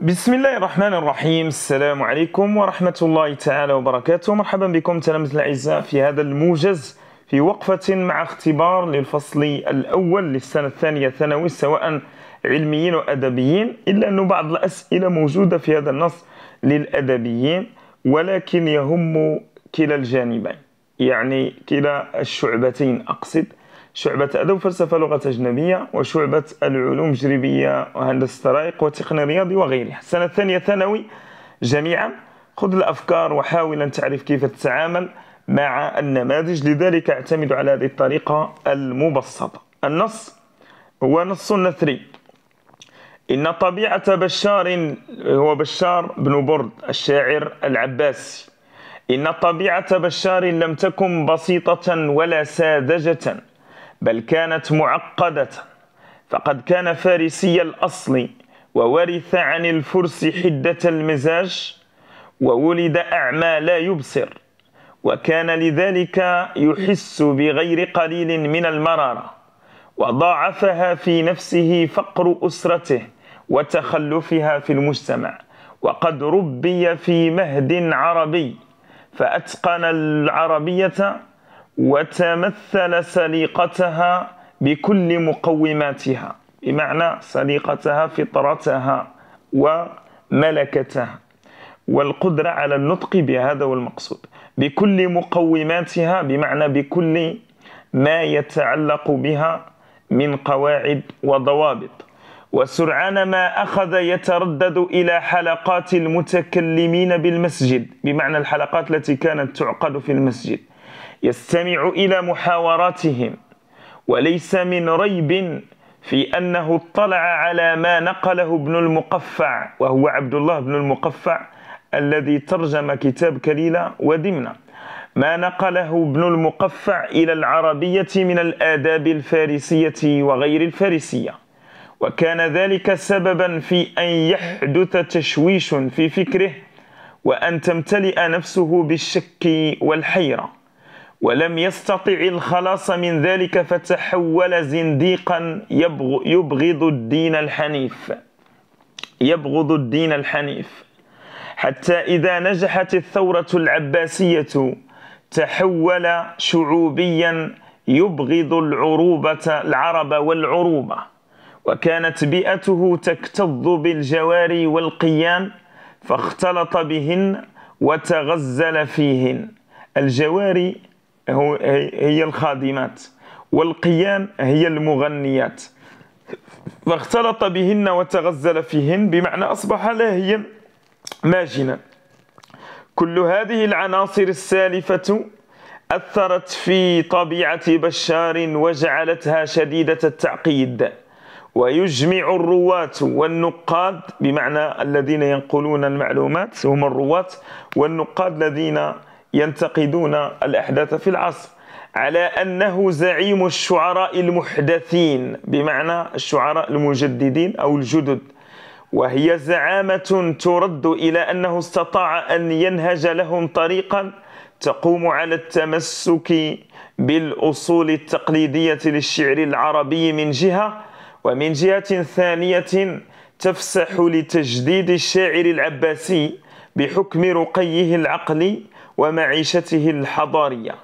بسم الله الرحمن الرحيم السلام عليكم ورحمة الله تعالى وبركاته مرحبا بكم تلامذة الأعزاء في هذا الموجز في وقفة مع اختبار للفصل الأول للسنة الثانية ثانوي سواء علميين وأدبيين إلا أن بعض الأسئلة موجودة في هذا النص للأدبيين ولكن يهم كلا الجانبين يعني كلا الشعبتين أقصد شعبة أدب فلسفة لغة أجنبية وشعبة العلوم التجريبية وهندسة الطرائق وتقني رياضي وغيرها السنة الثانية ثانوي جميعا خذ الأفكار وحاول أن تعرف كيف تتعامل مع النماذج لذلك اعتمد على هذه الطريقة المبسطة النص هو نص نثري إن طبيعة بشار هو بشار بن برد الشاعر العباسي إن طبيعة بشار لم تكن بسيطة ولا ساذجة بل كانت معقدة فقد كان فارسي الأصل وورث عن الفرس حدة المزاج وولد أعمى لا يبصر وكان لذلك يحس بغير قليل من المرارة وضاعفها في نفسه فقر أسرته وتخلفها في المجتمع وقد ربي في مهد عربي فأتقن العربية وتمثل سليقتها بكل مقوماتها بمعنى سليقتها فطرتها وملكتها والقدرة على النطق بهذا هو المقصود بكل مقوماتها بمعنى بكل ما يتعلق بها من قواعد وضوابط وسرعان ما أخذ يتردد إلى حلقات المتكلمين بالمسجد بمعنى الحلقات التي كانت تعقد في المسجد يستمع إلى محاوراتهم وليس من ريب في أنه اطلع على ما نقله ابن المقفع وهو عبد الله بن المقفع الذي ترجم كتاب كليلة ودمنة ما نقله ابن المقفع إلى العربية من الآداب الفارسية وغير الفارسية وكان ذلك سببا في أن يحدث تشويش في فكره وأن تمتلئ نفسه بالشك والحيرة ولم يستطع الخلاص من ذلك فتحول زنديقا يبغض الدين الحنيف يبغض الدين الحنيف حتى إذا نجحت الثورة العباسية تحول شعوبيا يبغض العروبة العرب والعروبة وكانت بيئته تكتظ بالجواري والقيان فاختلط بهن وتغزل فيهن الجواري هو هي الخادمات والقيان هي المغنيات فاختلط بهن وتغزل فيهن بمعنى أصبح لاهيا ماجنا كل هذه العناصر السالفة أثرت في طبيعة بشار وجعلتها شديدة التعقيد ويجمع الرواة والنقاد بمعنى الذين ينقلون المعلومات هم الرواة والنقاد الذين ينتقدون الأحداث في العصر على أنه زعيم الشعراء المحدثين بمعنى الشعراء المجددين أو الجدد وهي زعامة ترد إلى أنه استطاع أن ينهج لهم طريقا تقوم على التمسك بالأصول التقليدية للشعر العربي من جهة ومن جهة ثانية تفسح لتجديد الشاعر العباسي بحكم رقيه العقلي ومعيشته الحضارية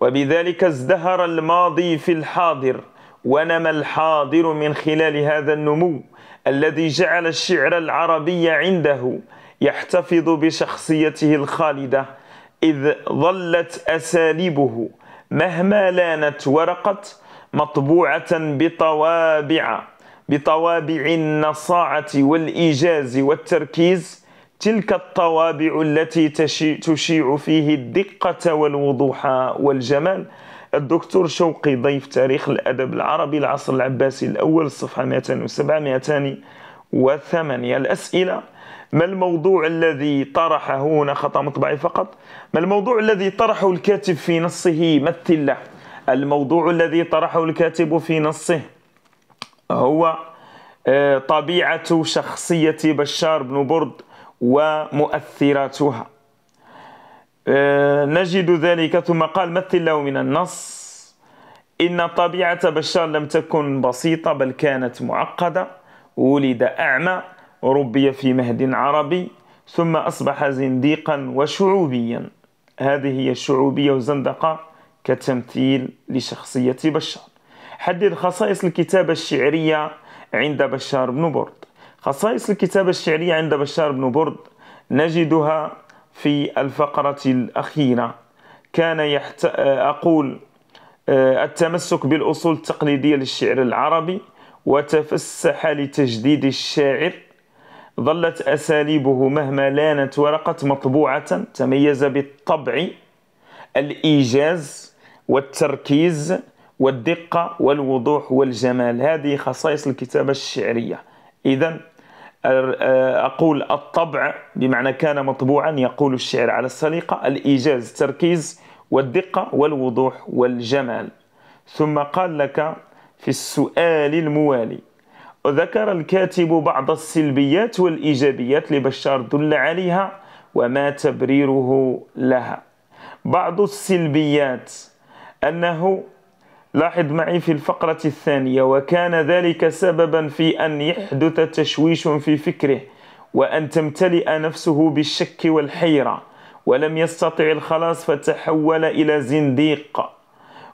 وبذلك ازدهر الماضي في الحاضر ونمى الحاضر من خلال هذا النمو الذي جعل الشعر العربي عنده يحتفظ بشخصيته الخالدة إذ ظلت أساليبه مهما لانت ورقت مطبوعة بطوابع بطوابع النصاعة والإيجاز والتركيز تلك الطوابع التي تشيع فيه الدقة والوضوح والجمال الدكتور شوقي ضيف تاريخ الأدب العربي العصر العباسي الأول صفحة 207 208 الأسئلة ما الموضوع الذي طرحه هنا خطأ مطبعي فقط ما الموضوع الذي طرحه الكاتب في نصه مثل له الموضوع الذي طرحه الكاتب في نصه هو آه، طبيعة شخصية بشار بن برد ومؤثراتها آه، نجد ذلك ثم قال مثل له من النص إن طبيعة بشار لم تكن بسيطة بل كانت معقدة ولد أعمى ربي في مهد عربي ثم أصبح زنديقا وشعوبيا هذه هي الشعوبية والزندقة كتمثيل لشخصية بشار حدد خصائص الكتابة الشعرية عند بشار بن برد خصائص الكتابة الشعرية عند بشار بن برد نجدها في الفقرة الأخيرة كان يحت... أقول آه، التمسك بالأصول التقليدية للشعر العربي وتفسح لتجديد الشاعر ظلت أساليبه مهما لانت ورقة مطبوعة تميز بالطبع الإيجاز والتركيز والدقة والوضوح والجمال هذه خصائص الكتابة الشعرية إذا أقول الطبع بمعنى كان مطبوعا يقول الشعر على السليقة الإيجاز التركيز والدقة والوضوح والجمال ثم قال لك في السؤال الموالي ذكر الكاتب بعض السلبيات والإيجابيات لبشار دل عليها وما تبريره لها بعض السلبيات أنه لاحظ معي في الفقرة الثانية وكان ذلك سببا في أن يحدث تشويش في فكره وأن تمتلئ نفسه بالشك والحيرة ولم يستطع الخلاص فتحول إلى زنديق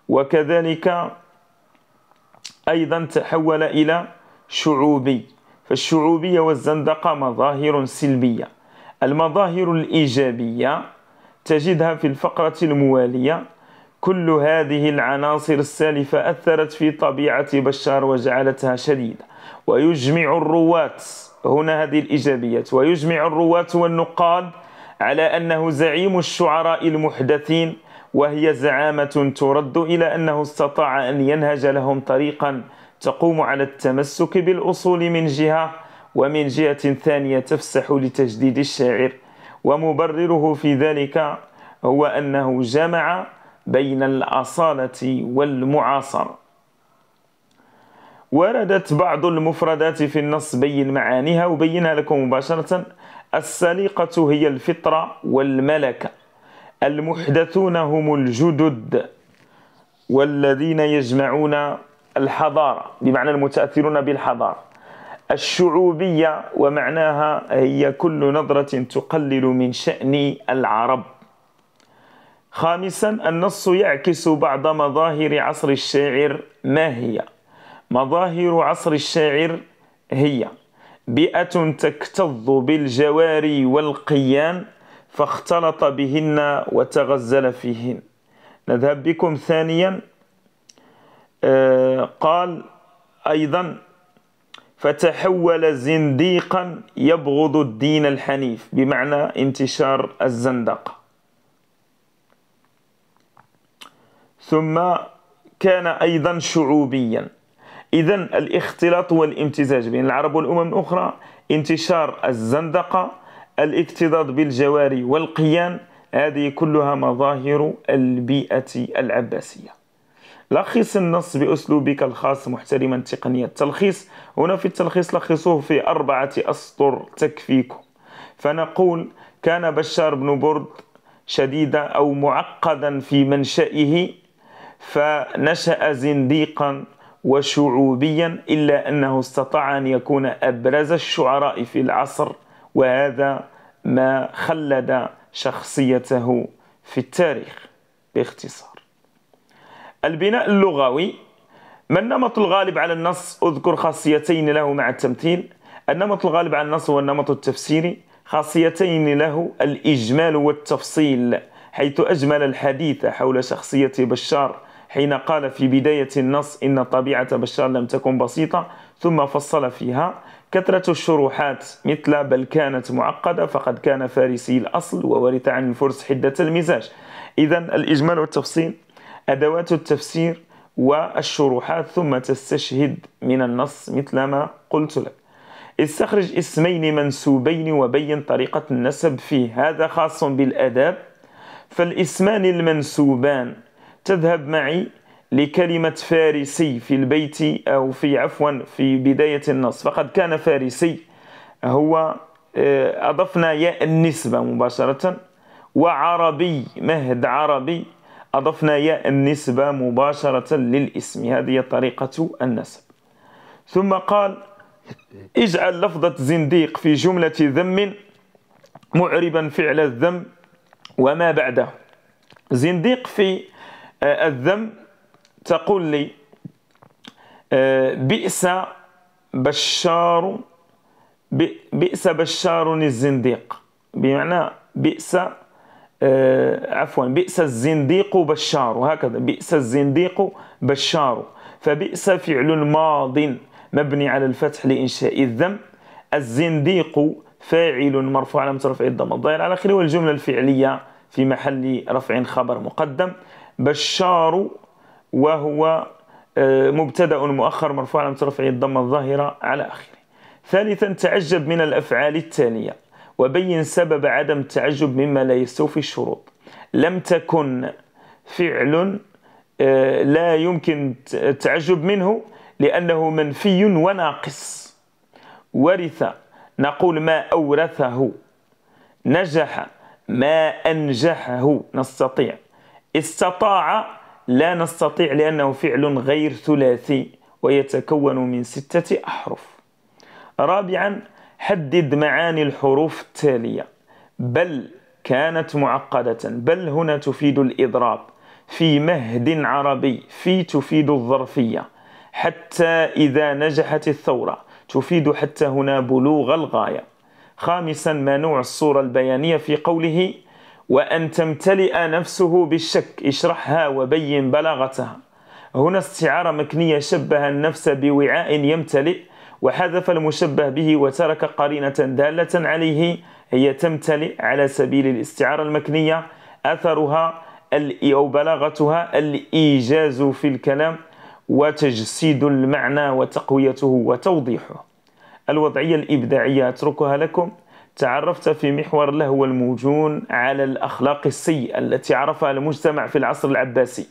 وكذلك أيضا تحول إلى شعوبي فالشعوبية والزندقة مظاهر سلبية المظاهر الإيجابية تجدها في الفقرة الموالية كل هذه العناصر السالفة أثرت في طبيعة بشار وجعلتها شديدة ويجمع الرواة هنا هذه الإيجابية ويجمع الرواة والنقاد على أنه زعيم الشعراء المحدثين وهي زعامة ترد إلى أنه استطاع أن ينهج لهم طريقا تقوم على التمسك بالأصول من جهة ومن جهة ثانية تفسح لتجديد الشاعر ومبرره في ذلك هو أنه جمع بين الأصالة والمعاصر وردت بعض المفردات في النص بين معانيها وبينها لكم مباشرة السليقة هي الفطرة والملكة المحدثون هم الجدد والذين يجمعون الحضارة بمعنى المتأثرون بالحضارة الشعوبية ومعناها هي كل نظرة تقلل من شأن العرب خامسا النص يعكس بعض مظاهر عصر الشاعر ما هي مظاهر عصر الشاعر هي بيئة تكتظ بالجواري والقيان فاختلط بهن وتغزل فيهن نذهب بكم ثانيا آه، قال أيضا فتحول زنديقا يبغض الدين الحنيف بمعنى انتشار الزندقه ثم كان أيضا شعوبيا إذا الاختلاط والامتزاج بين العرب والأمم الأخرى انتشار الزندقة الاكتضاد بالجواري والقيان هذه كلها مظاهر البيئة العباسية لخص النص بأسلوبك الخاص محترما تقنية التلخيص هنا في التلخيص لخصوه في أربعة أسطر تكفيكم فنقول كان بشار بن برد شديدا أو معقدا في منشئه فنشأ زنديقا وشعوبيا إلا أنه استطاع أن يكون أبرز الشعراء في العصر وهذا ما خلد شخصيته في التاريخ باختصار البناء اللغوي ما النمط الغالب على النص أذكر خاصيتين له مع التمثيل النمط الغالب على النص هو النمط التفسيري خاصيتين له الإجمال والتفصيل حيث أجمل الحديث حول شخصية بشار حين قال في بداية النص إن طبيعة بشار لم تكن بسيطة ثم فصل فيها كثرة الشروحات مثل بل كانت معقدة فقد كان فارسي الأصل وورث عن الفرس حدة المزاج إذا الإجمال والتفصيل أدوات التفسير والشروحات ثم تستشهد من النص مثل ما قلت لك استخرج اسمين منسوبين وبين طريقة النسب فيه هذا خاص بالأداب فالاسمان المنسوبان تذهب معي لكلمة فارسي في البيت أو في عفوا في بداية النص فقد كان فارسي هو آه، أضفنا ياء النسبة مباشرة وعربي مهد عربي أضفنا ياء النسبة مباشرة للاسم هذه طريقة النسب ثم قال اجعل لفظة زنديق في جملة ذم معربا فعل الذم وما بعده زنديق في آه، الذم تقول لي آه، بئس بشار بئس بشار الزنديق بمعنى بئس آه، عفوا بئس الزنديق بشار هكذا بئس الزنديق بشار فبئس فعل ماض مبني على الفتح لإنشاء الذم الزنديق فاعل مرفوع على رفع الضم الضائر على آخره والجملة الفعلية في محل رفع خبر مقدم بشار وهو آه، مبتدا مؤخر مرفوع علامه رفعه الضمه الظاهره على اخره ثالثا تعجب من الافعال التاليه وبين سبب عدم التعجب مما لا يستوفي الشروط لم تكن فعل آه، لا يمكن التعجب منه لأنه منفي وناقص ورث نقول ما أورثه نجح ما أنجحه نستطيع استطاع لا نستطيع لأنه فعل غير ثلاثي ويتكون من ستة أحرف رابعا حدد معاني الحروف التالية بل كانت معقدة بل هنا تفيد الإضراب في مهد عربي في تفيد الظرفية حتى إذا نجحت الثورة تفيد حتى هنا بلوغ الغاية خامسا ما نوع الصورة البيانية في قوله وأن تمتلئ نفسه بالشك اشرحها وبين بلاغتها هنا استعارة مكنية شبه النفس بوعاء يمتلئ وحذف المشبه به وترك قرينة دالة عليه هي تمتلئ على سبيل الاستعارة المكنية أثرها أو بلاغتها الإيجاز في الكلام وتجسيد المعنى وتقويته وتوضيحه الوضعية الإبداعية أتركها لكم تعرفت في محور لهو الموجون على الأخلاق السيئة التي عرفها المجتمع في العصر العباسي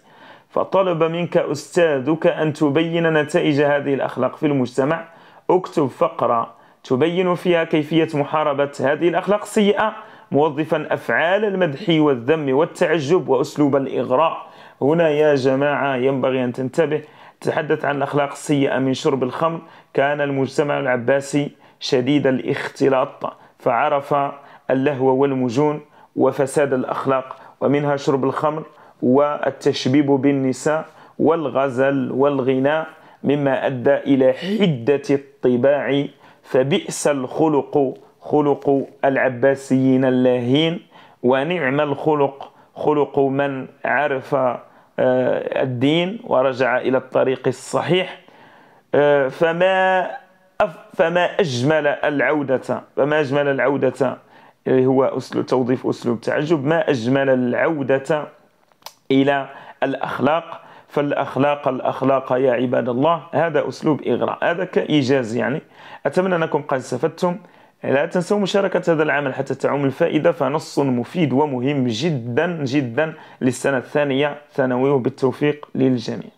فطلب منك أستاذك أن تبين نتائج هذه الأخلاق في المجتمع اكتب فقرة تبين فيها كيفية محاربة هذه الأخلاق السيئة موظفا أفعال المدح والذم والتعجب وأسلوب الإغراء هنا يا جماعة ينبغي أن تنتبه تحدث عن الأخلاق السيئة من شرب الخمر كان المجتمع العباسي شديد الاختلاط فعرف اللهو والمجون وفساد الأخلاق ومنها شرب الخمر والتشبيب بالنساء والغزل والغناء مما أدى إلى حدة الطباع فبئس الخلق خلق العباسيين اللاهين ونعم الخلق خلق من عرف آه، الدين ورجع إلى الطريق الصحيح آه، فما فما أجمل العودة فما أجمل العودة اللي هو أسلوب توظيف أسلوب تعجب ما أجمل العودة إلى الأخلاق فالاخلاق الاخلاق يا عباد الله هذا اسلوب اغراء هذا كايجاز يعني اتمنى انكم قد استفدتم لا تنسوا مشاركة هذا العمل حتى تعم الفائدة فنص مفيد ومهم جدا جدا للسنة الثانية ثانوي وبالتوفيق للجميع